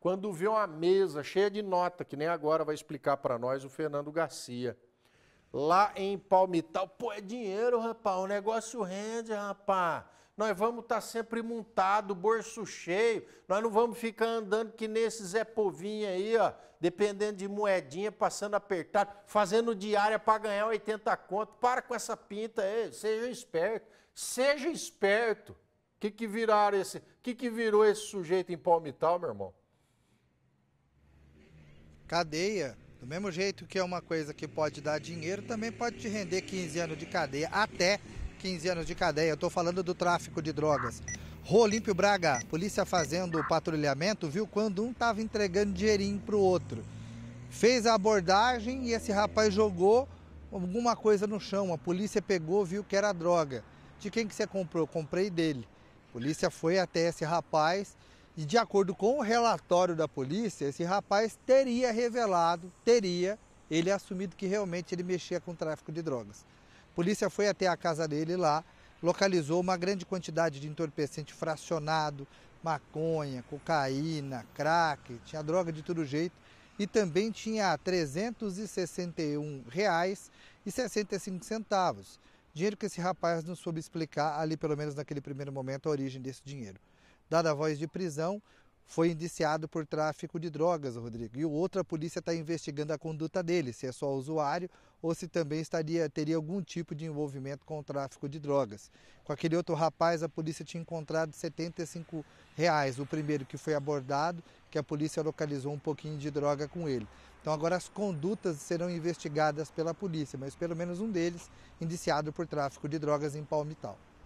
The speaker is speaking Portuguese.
Quando vê uma mesa cheia de nota, que nem agora vai explicar para nós o Fernando Garcia. Lá em Palmital, pô, é dinheiro, rapaz, o negócio rende, rapaz. Nós vamos estar tá sempre montado, bolso cheio. Nós não vamos ficar andando que nesse Zé Povinho aí, ó, dependendo de moedinha, passando apertado, fazendo diária para ganhar 80 conto. Para com essa pinta aí, seja esperto. Seja esperto. O que, que viraram esse. que, que virou esse sujeito em Palmital, meu irmão? Cadeia, do mesmo jeito que é uma coisa que pode dar dinheiro, também pode te render 15 anos de cadeia, até 15 anos de cadeia. Eu estou falando do tráfico de drogas. Rolímpio Braga, polícia fazendo patrulhamento, viu quando um estava entregando dinheirinho para o outro. Fez a abordagem e esse rapaz jogou alguma coisa no chão. A polícia pegou, viu que era droga. De quem que você comprou? Comprei dele. A polícia foi até esse rapaz e de acordo com o relatório da polícia, esse rapaz teria revelado, teria ele assumido que realmente ele mexia com tráfico de drogas. A polícia foi até a casa dele lá, localizou uma grande quantidade de entorpecente fracionado, maconha, cocaína, crack, tinha droga de todo jeito e também tinha R$ 361,65. Dinheiro que esse rapaz não soube explicar ali, pelo menos naquele primeiro momento, a origem desse dinheiro dada a voz de prisão, foi indiciado por tráfico de drogas, Rodrigo. E o outro, a polícia está investigando a conduta dele, se é só usuário ou se também estaria, teria algum tipo de envolvimento com o tráfico de drogas. Com aquele outro rapaz, a polícia tinha encontrado 75 reais. O primeiro que foi abordado, que a polícia localizou um pouquinho de droga com ele. Então agora as condutas serão investigadas pela polícia, mas pelo menos um deles indiciado por tráfico de drogas em Palmital.